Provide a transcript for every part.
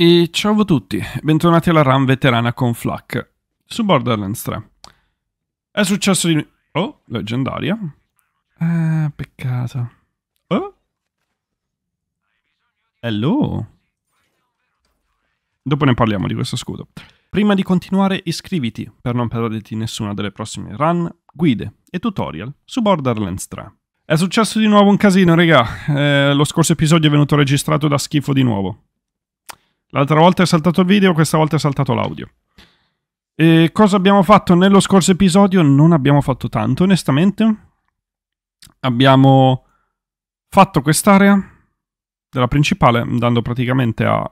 E ciao a tutti, bentornati alla RAM veterana con Flak su Borderlands 3. È successo di... Oh, leggendaria. Eh, peccato. Oh? Hello? Dopo ne parliamo di questo scudo. Prima di continuare iscriviti per non perderti nessuna delle prossime run, guide e tutorial su Borderlands 3. È successo di nuovo un casino, raga. Eh, lo scorso episodio è venuto registrato da schifo di nuovo. L'altra volta è saltato il video, questa volta è saltato l'audio. E cosa abbiamo fatto nello scorso episodio? Non abbiamo fatto tanto, onestamente. Abbiamo fatto quest'area della principale, andando praticamente a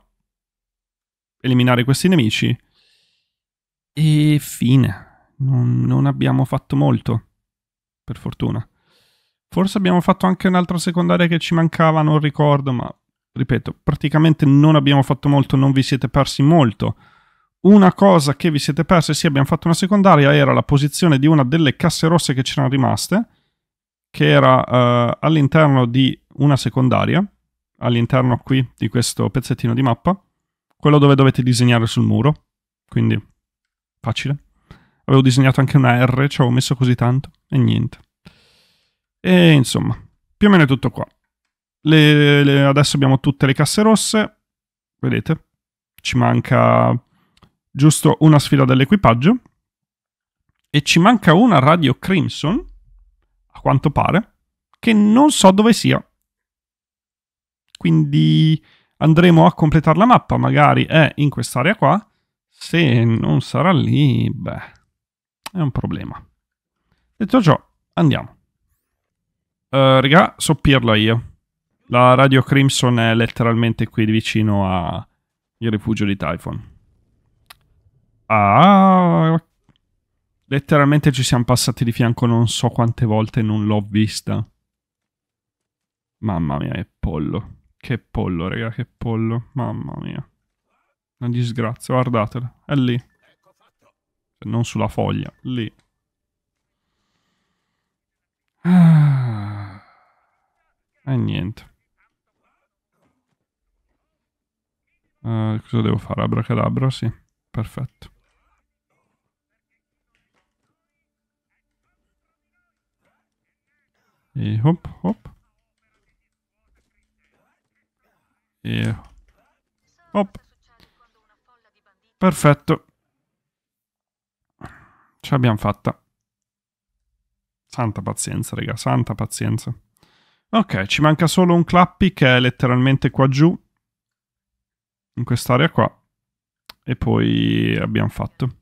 eliminare questi nemici. E fine. Non, non abbiamo fatto molto, per fortuna. Forse abbiamo fatto anche un'altra secondaria che ci mancava, non ricordo, ma ripeto, praticamente non abbiamo fatto molto, non vi siete persi molto. Una cosa che vi siete persi, sì abbiamo fatto una secondaria, era la posizione di una delle casse rosse che c'erano rimaste, che era eh, all'interno di una secondaria, all'interno qui di questo pezzettino di mappa, quello dove dovete disegnare sul muro, quindi facile. Avevo disegnato anche una R, ci avevo messo così tanto, e niente. E insomma, più o meno è tutto qua. Le, le, adesso abbiamo tutte le casse rosse, vedete? Ci manca giusto una sfida dell'equipaggio e ci manca una radio Crimson, a quanto pare, che non so dove sia. Quindi andremo a completare la mappa, magari è in quest'area qua. Se non sarà lì, beh, è un problema. Detto ciò, andiamo. Uh, raga, soppirla io. La radio Crimson è letteralmente qui vicino a il rifugio di Typhon. Ah, letteralmente ci siamo passati di fianco non so quante volte e non l'ho vista. Mamma mia, che pollo. Che pollo, raga, che pollo. Mamma mia. Una disgrazia, guardatela. È lì. Cioè, non sulla foglia, lì. Ah. E niente. Eh, cosa devo fare? Abracadabra, sì. Perfetto. E hop, hop. E hop. Perfetto. Ce l'abbiamo fatta. Santa pazienza, raga, santa pazienza. Ok, ci manca solo un clappi che è letteralmente qua giù in quest'area qua e poi abbiamo fatto.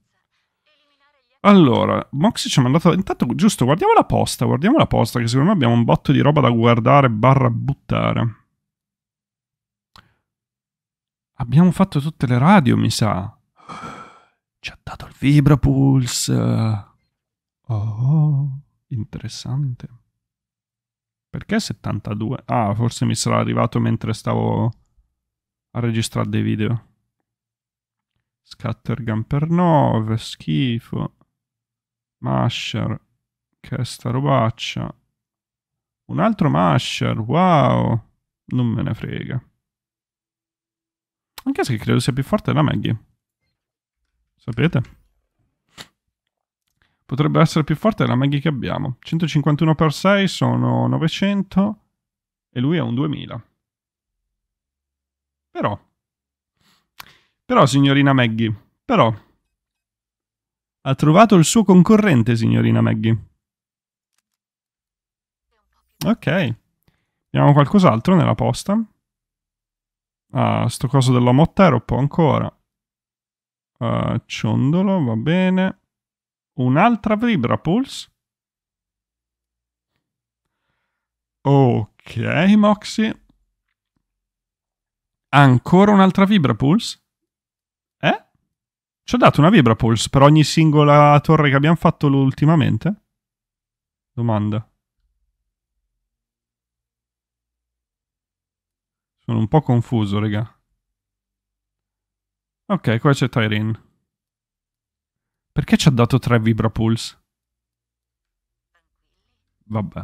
Allora, Moxie ci ha mandato... Intanto, giusto, guardiamo la posta, guardiamo la posta, che secondo me abbiamo un botto di roba da guardare barra buttare. Abbiamo fatto tutte le radio, mi sa. Ci ha dato il Vibrapulse. Oh, interessante. Perché 72? Ah, forse mi sarà arrivato mentre stavo a registrare dei video. Scattergun per 9, schifo. Masher, che è sta robaccia. Un altro Masher, wow. Non me ne frega. Anche se credo sia più forte della Maggie. Sapete? Potrebbe essere più forte della Maggie che abbiamo. 151 x 6 sono 900 e lui è un 2000. Però. Però, signorina Maggie. Però. Ha trovato il suo concorrente, signorina Maggie. Ok. Abbiamo qualcos'altro nella posta? Ah, sto coso della motta era po' ancora. Uh, ciondolo, va bene. Un'altra vibra pulse. Ok, Moxie. Ancora un'altra Vibra Pulse? Eh? Ci ho dato una Vibra Pulse per ogni singola torre che abbiamo fatto ultimamente? Domanda. Sono un po' confuso, raga. Ok, qua c'è Tyrin. Perché ci ha dato tre Vibra Pulse? Vabbè,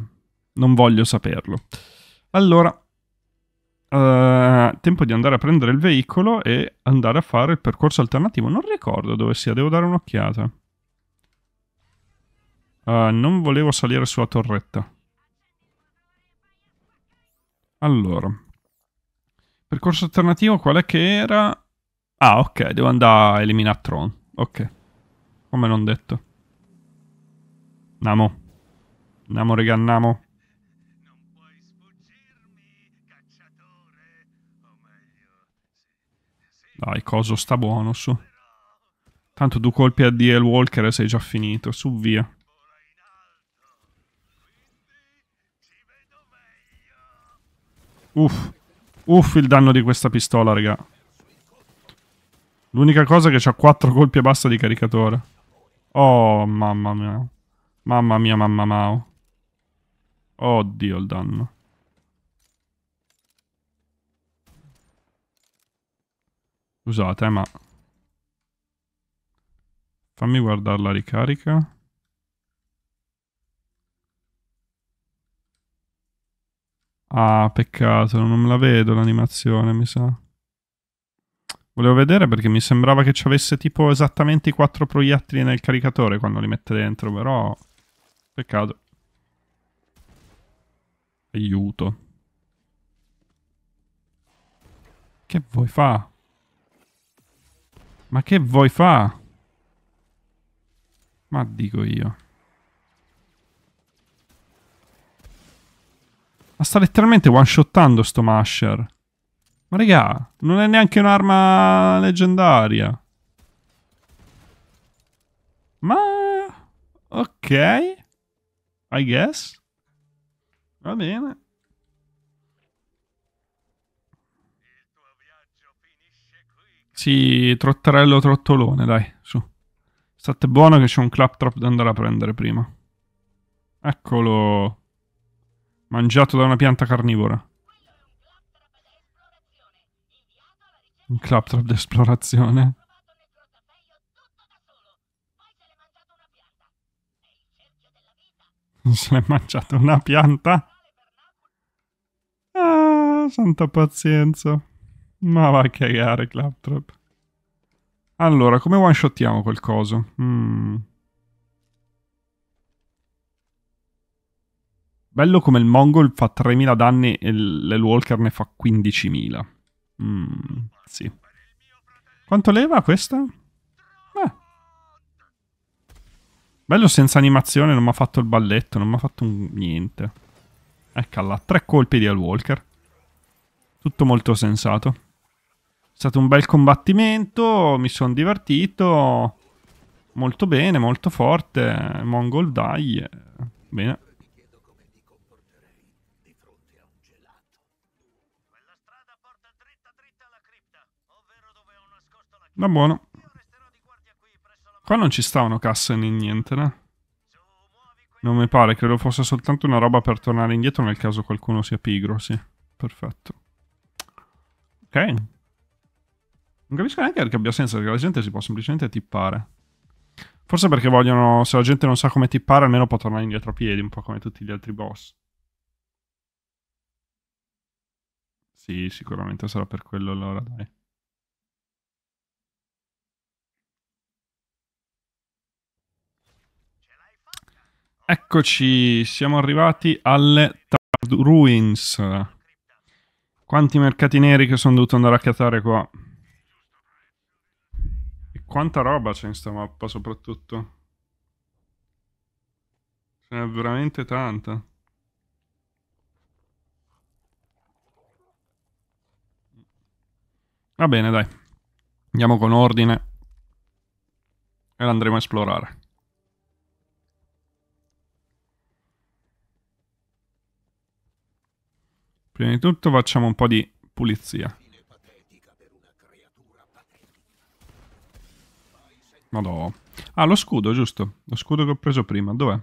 non voglio saperlo. Allora, Uh, tempo di andare a prendere il veicolo e andare a fare il percorso alternativo. Non ricordo dove sia, devo dare un'occhiata. Uh, non volevo salire sulla torretta. Allora. Percorso alternativo qual è che era? Ah, ok, devo andare a eliminare Tron. Ok. Come non detto. Namo. Namo, regà, Namo. Dai, coso, sta buono, su. Tanto due colpi a DL Walker e sei già finito. Su, via. Uff. Uff il danno di questa pistola, raga. L'unica cosa è che ha quattro colpi e basta di caricatore. Oh, mamma mia. Mamma mia, mamma mao. Oddio il danno. Scusate, ma... Fammi guardare la ricarica. Ah, peccato, non me la vedo l'animazione, mi sa. Volevo vedere perché mi sembrava che ci avesse tipo esattamente i quattro proiettili nel caricatore quando li mette dentro, però... Peccato. Aiuto. Che vuoi fa? Ma che vuoi fa? Ma dico io. Ma sta letteralmente one-shottando sto Masher. Ma regà, non è neanche un'arma leggendaria. Ma... Ok. I guess. Va bene. Sì, trotterello trottolone, dai, su. State buono che c'è un claptrap da andare a prendere prima. Eccolo. Mangiato da una pianta carnivora. Un claptrap d'esplorazione. Non Se l'è mangiata una pianta? Ah, santa pazienza. Ma va a cagare, Claptrap. Allora, come one-shottiamo quel coso? Mm. Bello come il Mongol fa 3.000 danni e l'Elwalker ne fa 15.000. Mm, sì. Quanto leva questa? Eh. Bello senza animazione, non mi ha fatto il balletto, non mi ha fatto niente. Eccola, tre colpi di Elwalker. Tutto molto sensato stato un bel combattimento, mi sono divertito molto bene, molto forte, Mongol dai, eh, bene. Va buono. Qua non ci stavano casse né niente, no? Eh. Non mi pare, credo fosse soltanto una roba per tornare indietro nel caso qualcuno sia pigro, sì. Perfetto. Ok. Non capisco neanche perché abbia senso, perché la gente si può semplicemente tippare. Forse perché vogliono, se la gente non sa come tippare, almeno può tornare indietro a piedi, un po' come tutti gli altri boss. Sì, sicuramente sarà per quello allora, dai. Eccoci, siamo arrivati alle Tard Ruins. Quanti mercati neri che sono dovuto andare a catare qua. Quanta roba c'è in sta mappa soprattutto. Ce n'è veramente tanta. Va bene, dai. Andiamo con ordine. E andremo a esplorare. Prima di tutto facciamo un po' di pulizia. Madò. Ah, lo scudo, giusto. Lo scudo che ho preso prima. Dov'è?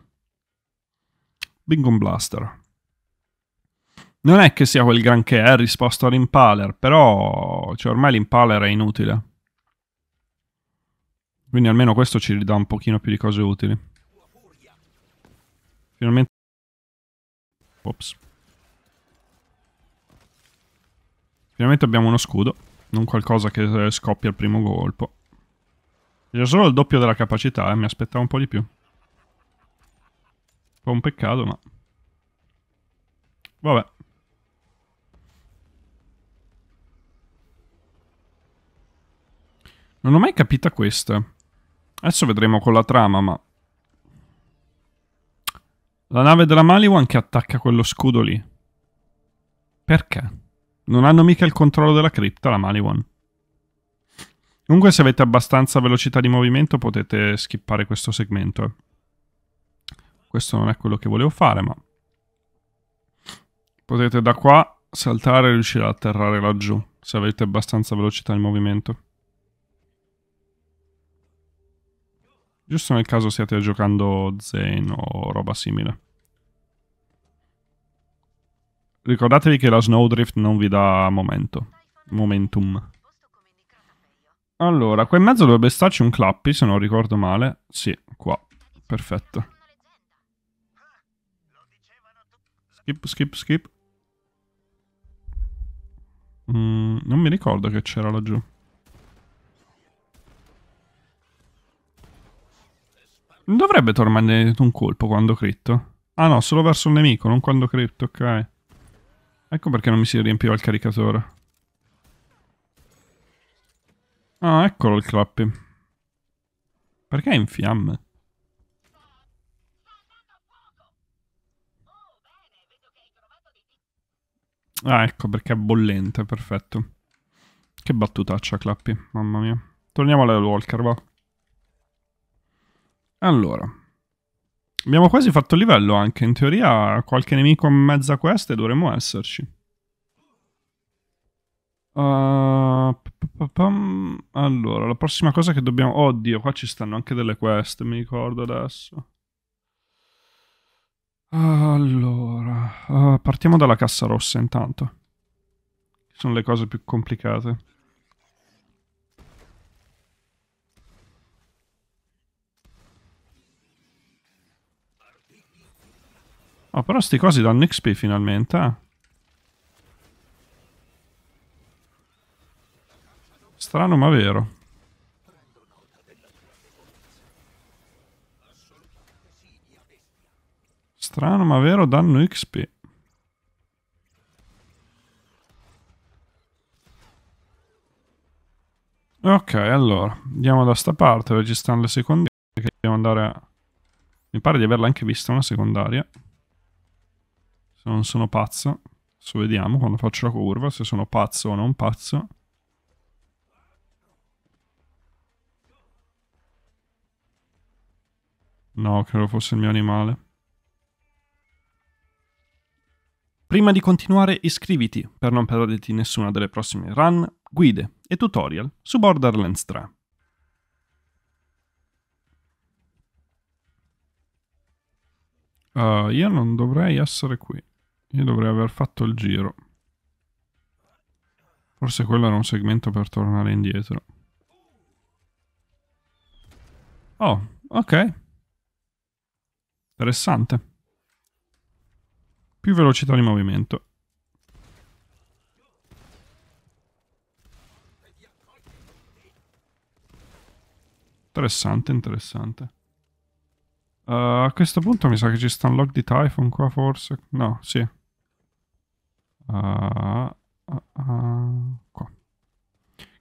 Bingo Blaster. Non è che sia quel granché, è eh, risposto all'impaler, però cioè, ormai l'impaler è inutile. Quindi almeno questo ci ridà un pochino più di cose utili. Finalmente... Ops. Finalmente abbiamo uno scudo, non qualcosa che eh, scoppia al primo colpo. C'è solo il doppio della capacità, eh. mi aspettavo un po' di più. Un po' un peccato, ma... Vabbè. Non ho mai capito questa. Adesso vedremo con la trama, ma... La nave della Maliwan che attacca quello scudo lì. Perché? Non hanno mica il controllo della cripta, la Maliwan. Comunque se avete abbastanza velocità di movimento potete skippare questo segmento. Questo non è quello che volevo fare, ma... Potete da qua saltare e riuscire ad atterrare laggiù, se avete abbastanza velocità di movimento. Giusto nel caso stiate giocando Zen o roba simile. Ricordatevi che la Snowdrift non vi dà momento. Momentum. Allora, qua in mezzo dovrebbe starci un clappi, se non ricordo male. Sì, qua. Perfetto. Skip, skip, skip. Mm, non mi ricordo che c'era laggiù. Non dovrebbe tornare un colpo quando critto. Ah no, solo verso il nemico, non quando critto, ok. Ecco perché non mi si riempiva il caricatore. Ah, eccolo il clappy. Perché è in fiamme? Ah, ecco perché è bollente, perfetto. Che battutaccia, Clappy, mamma mia. Torniamo alla Walker, va. Allora. Abbiamo quasi fatto il livello anche, in teoria qualche nemico a mezza quest e dovremmo esserci. Ah, allora, la prossima cosa che dobbiamo... Oddio, qua ci stanno anche delle quest, mi ricordo adesso. Allora, ah, partiamo dalla cassa rossa intanto. Sono le cose più complicate. Oh, però sti cosi danno XP finalmente, eh? Strano ma vero. Strano ma vero danno XP. Ok, allora, andiamo da sta parte dove ci stanno le secondarie, che dobbiamo andare a... Mi pare di averla anche vista una secondaria. Se non sono pazzo. Adesso vediamo quando faccio la curva se sono pazzo o non pazzo. No, credo fosse il mio animale. Prima di continuare iscriviti per non perderti nessuna delle prossime run, guide e tutorial su Borderlands 3. Uh, ah, io non dovrei essere qui. Io dovrei aver fatto il giro. Forse quello era un segmento per tornare indietro. Oh, ok. Interessante. Più velocità di movimento. Interessante, interessante. Uh, a questo punto mi sa che ci sta un log di Typhon qua forse. No, sì. Uh, uh, qua.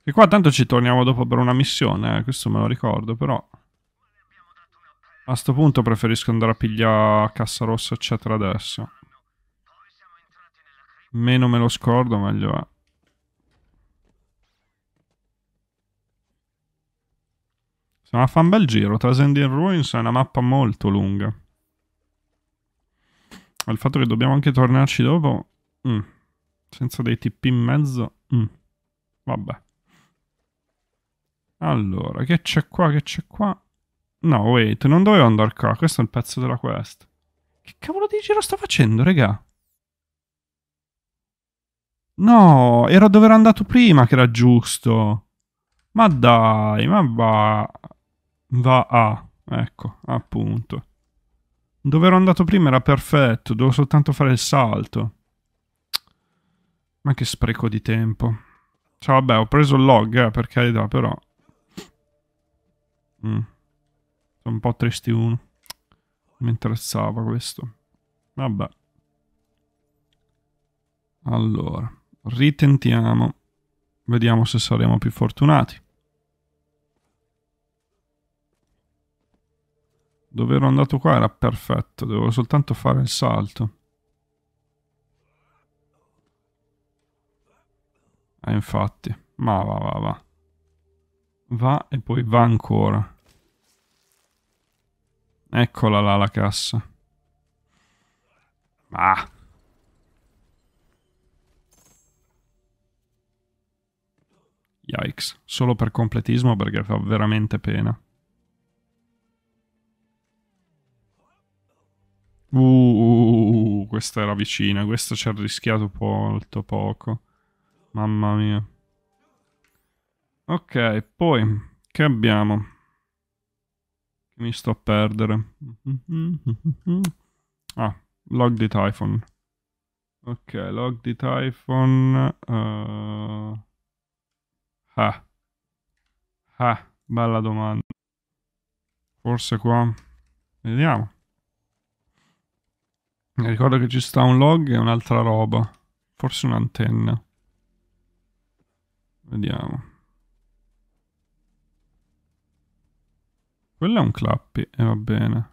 E qua tanto ci torniamo dopo per una missione, eh, questo me lo ricordo, però... A sto punto preferisco andare a pigliare cassa rossa eccetera adesso. Meno me lo scordo meglio è. Se a fare un bel giro, Trasend Ruins è una mappa molto lunga. Il fatto che dobbiamo anche tornarci dopo... Mm. Senza dei TP in mezzo... Mm. Vabbè. Allora, che c'è qua, che c'è qua? No, wait, non dovevo andare qua. Questo è il pezzo della quest. Che cavolo di giro sto facendo, regà? No, era dove ero andato prima che era giusto. Ma dai, ma va... Va a... Ecco, appunto. Dove ero andato prima era perfetto, dovevo soltanto fare il salto. Ma che spreco di tempo. Cioè, vabbè, ho preso il log, eh, per carità, però... Mm. Sono un po' tristi uno. Mi interessava questo. Vabbè. Allora, ritentiamo. Vediamo se saremo più fortunati. Dove ero andato qua era perfetto, dovevo soltanto fare il salto. Eh, infatti. Ma va, va, va. Va e poi va ancora. Eccola là la cassa. Ah. Yikes, solo per completismo perché fa veramente pena. Uh, questa era vicina, questa ci ha rischiato molto poco. Mamma mia. Ok, poi che abbiamo? mi sto a perdere. Ah, log di Typhon. Ok, log di Typhon. Uh... Eh, ah. Eh, ah, eh, bella domanda. Forse qua. Vediamo. Mi ricordo che ci sta un log e un'altra roba. Forse un'antenna. Vediamo. Quello è un clappi e va bene.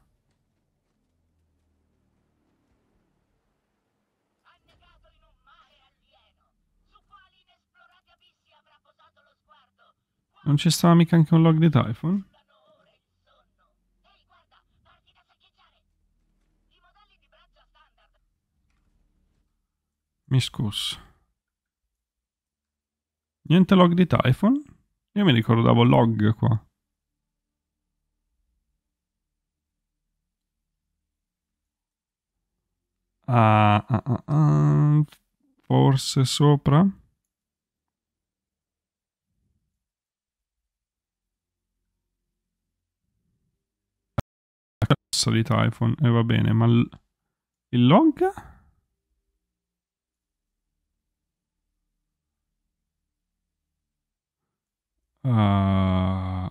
Non ci stava mica anche un log di Typhon? Mi scuso. Niente log di Typhon? Io mi ricordavo log qua. Ah, ah, ah, ah, forse sopra? La cassa di Typhon, e eh, va bene, ma il log? Uh,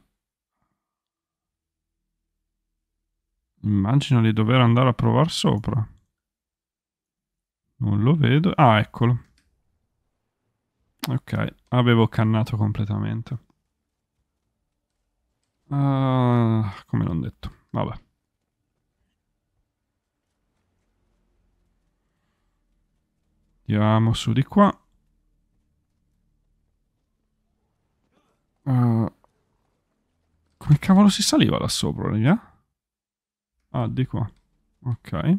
immagino di dover andare a provare sopra. Non lo vedo. Ah, eccolo. Ok, avevo cannato completamente. Uh, come non detto. Vabbè. Andiamo su di qua. Uh, come cavolo si saliva là sopra, raga? Ah, di qua. Ok.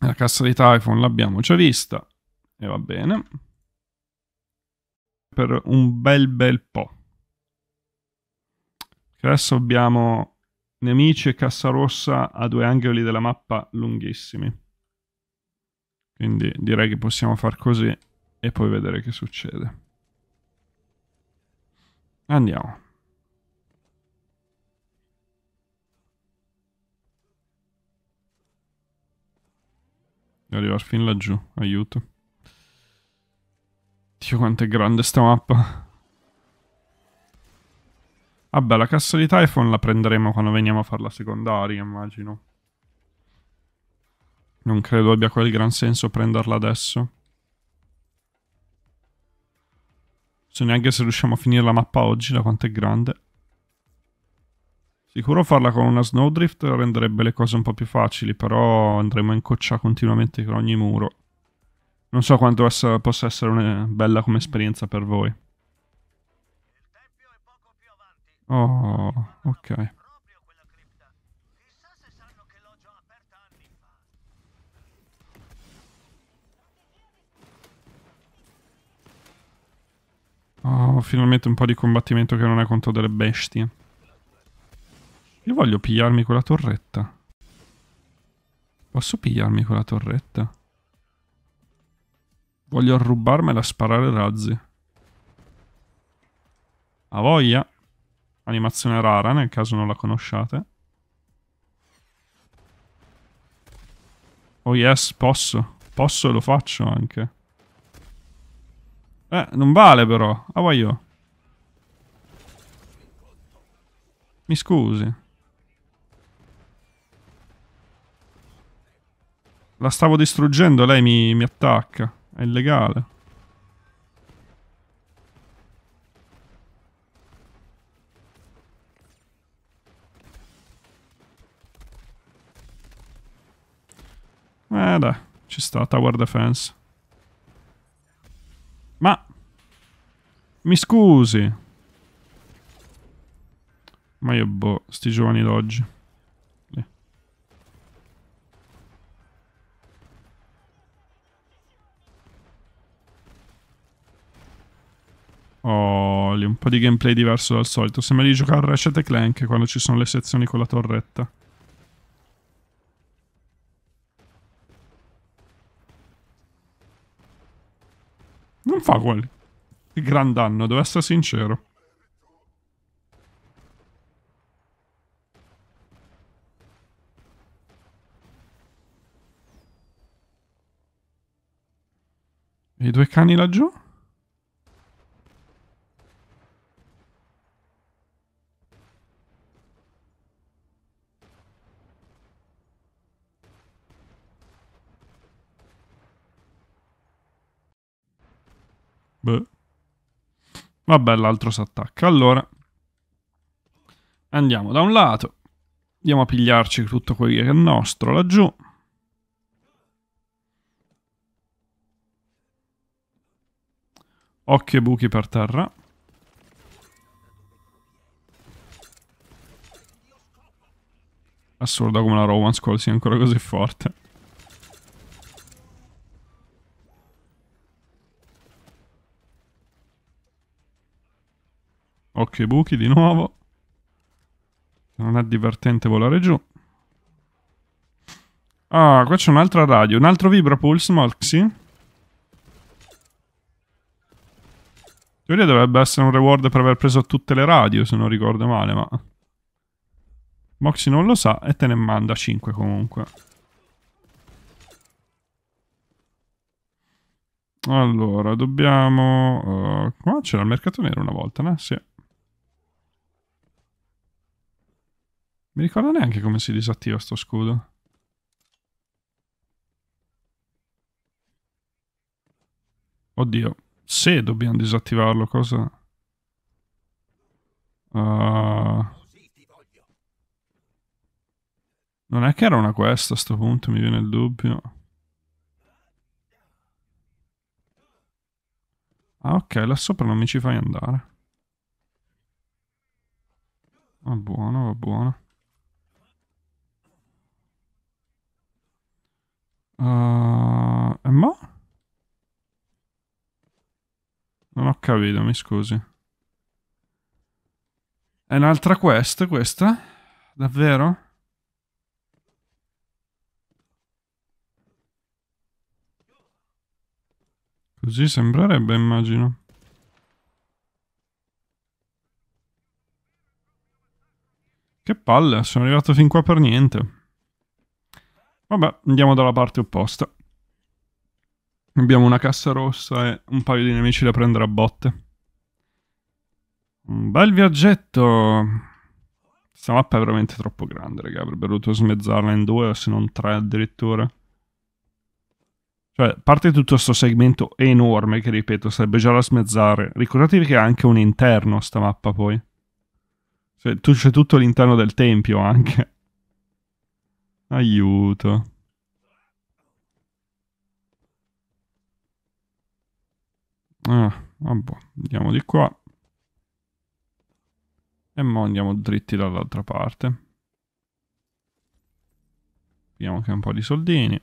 La cassa di Typhon l'abbiamo già vista e va bene. Per un bel bel po'. Adesso abbiamo nemici e cassa rossa a due angoli della mappa lunghissimi. Quindi direi che possiamo far così e poi vedere che succede. Andiamo. arrivare fin laggiù, aiuto. Dio quanto è grande sta mappa. Vabbè, la cassa di Typhon la prenderemo quando veniamo a fare la secondaria, immagino. Non credo abbia quel gran senso prenderla adesso. So neanche se riusciamo a finire la mappa oggi, da quanto è grande. Sicuro farla con una snowdrift renderebbe le cose un po' più facili, però andremo in coccia continuamente con ogni muro. Non so quanto essa possa essere una bella come esperienza per voi. Oh, ok. Oh, finalmente un po' di combattimento che non è contro delle bestie. Io voglio pigliarmi quella torretta. Posso pigliarmi quella torretta? Voglio rubarmela a sparare razzi. A voglia. Animazione rara, nel caso non la conosciate. Oh yes, posso. Posso e lo faccio anche. Eh, non vale però. A ah, voglio. Mi scusi. La stavo distruggendo e lei mi, mi attacca. È illegale. Eh dai, ci sta, tower defense. Ma... Mi scusi. Ma io boh, sti giovani d'oggi. Oh, lì un po' di gameplay diverso dal solito. Sembra di giocare a Ratchet Clank quando ci sono le sezioni con la torretta. Non fa quel gran danno, devo essere sincero. i due cani laggiù? Beh. Vabbè, l'altro si attacca. Allora, andiamo da un lato. Andiamo a pigliarci tutto quello che è nostro laggiù. Occhi e buchi per terra. Assurdo come la Romance Call sia ancora così forte. Occhi e buchi di nuovo. Non è divertente volare giù. Ah, qua c'è un'altra radio. Un altro Vibrapulse, Moxie. In teoria dovrebbe essere un reward per aver preso tutte le radio, se non ricordo male, ma... Moxie non lo sa e te ne manda 5 comunque. Allora, dobbiamo... Uh, qua c'era il mercato nero una volta, no? Eh, sì. Mi ricordo neanche come si disattiva sto scudo. Oddio, se dobbiamo disattivarlo, cosa... Uh... Non è che era una questa a sto punto, mi viene il dubbio. Ah, ok, là sopra non mi ci fai andare. Va buono, va buono. Uh, eh, ma? Non ho capito, mi scusi. È un'altra quest questa? Davvero? Così sembrerebbe, immagino. Che palle, sono arrivato fin qua per niente. Vabbè, andiamo dalla parte opposta. Abbiamo una cassa rossa e un paio di nemici da prendere a botte. Un bel viaggetto. Questa mappa è veramente troppo grande, raga. Avrebbero dovuto smezzarla in due, o se non tre addirittura. Cioè, parte tutto questo segmento enorme che, ripeto, sarebbe già da smezzare. Ricordatevi che ha anche un interno sta mappa, poi. Cioè, tu c'è tutto l'interno del tempio, anche. Aiuto. Ah, vabbè, andiamo di qua. E mo andiamo dritti dall'altra parte. Vediamo che un po' di soldini.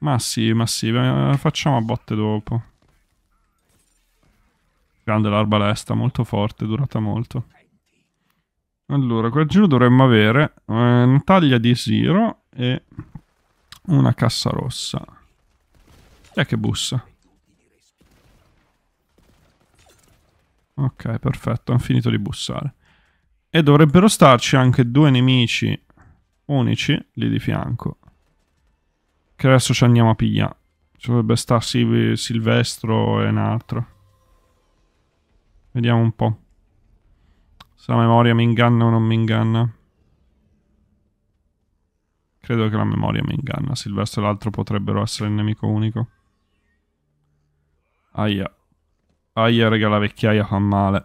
Ma sì, ma sì, facciamo a botte dopo. Grande l'arbalesta, molto forte, durata molto. Allora, quel giro dovremmo avere eh, una taglia di Zero e una cassa rossa. E eh, che bussa? Ok, perfetto, hanno finito di bussare. E dovrebbero starci anche due nemici unici lì di fianco. Che adesso ci andiamo a pigliare. Ci dovrebbe starsi Silvestro e un altro. Vediamo un po'. Se la memoria mi inganna o non mi inganna. Credo che la memoria mi inganna. Silvestro e l'altro potrebbero essere il nemico unico. Aia. Aia, raga, la vecchiaia fa male.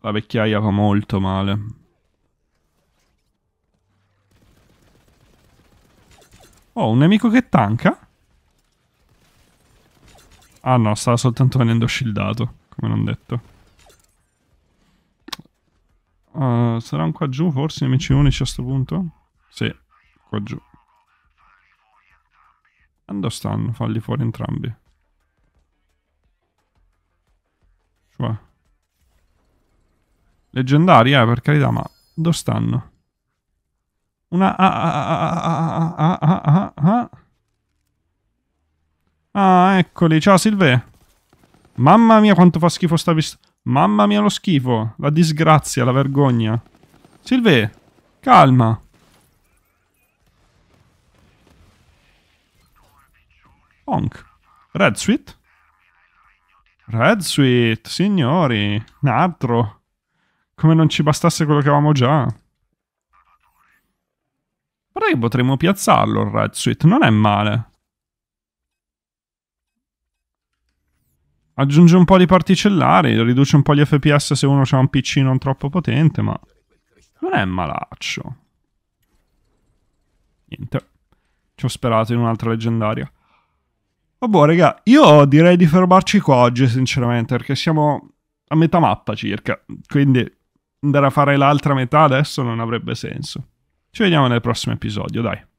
La vecchiaia fa molto male. Oh, un nemico che tanca? Ah no, stava soltanto venendo shieldato, come non detto. Uh, saranno qua giù forse i nemici unici a questo punto? Sì, qua giù. Ando stanno? Falli fuori entrambi. Cioè. Leggendari, eh, per carità, ma dove stanno? Una ah, ah, eccoli. Ciao Silve. Mamma mia quanto fa schifo sta pistola. Mamma mia lo schifo, la disgrazia, la vergogna. Silve, calma. Honk. Red Sweet? Red Sweet, signori. Un altro. Come non ci bastasse quello che avevamo già. Guarda potremmo piazzarlo il Red Sweet, non è male. aggiunge un po' di particellari, riduce un po' gli FPS se uno ha un PC non troppo potente, ma non è malaccio. Niente. Ci ho sperato in un'altra leggendaria. Vabbè, boh, raga, io direi di fermarci qua oggi, sinceramente, perché siamo a metà mappa circa, quindi andare a fare l'altra metà adesso non avrebbe senso. Ci vediamo nel prossimo episodio, dai.